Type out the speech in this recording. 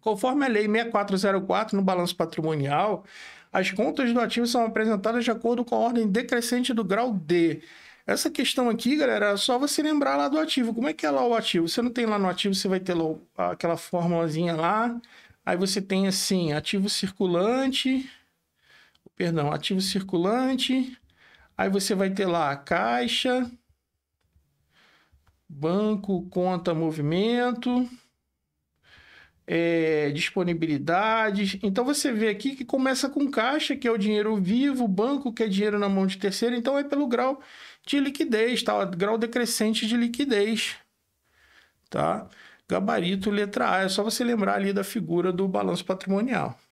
Conforme a Lei 6404, no balanço patrimonial, as contas do ativo são apresentadas de acordo com a ordem decrescente do grau D. Essa questão aqui, galera, é só você lembrar lá do ativo. Como é que é lá o ativo? Você não tem lá no ativo, você vai ter aquela formulazinha lá. Aí você tem assim, ativo circulante, perdão, ativo circulante. Aí você vai ter lá a caixa, banco, conta, movimento é, disponibilidades. Então você vê aqui que começa com caixa, que é o dinheiro vivo, banco, que é dinheiro na mão de terceiro, então é pelo grau de liquidez, tá? grau decrescente de liquidez, tá? Gabarito letra A, é só você lembrar ali da figura do balanço patrimonial.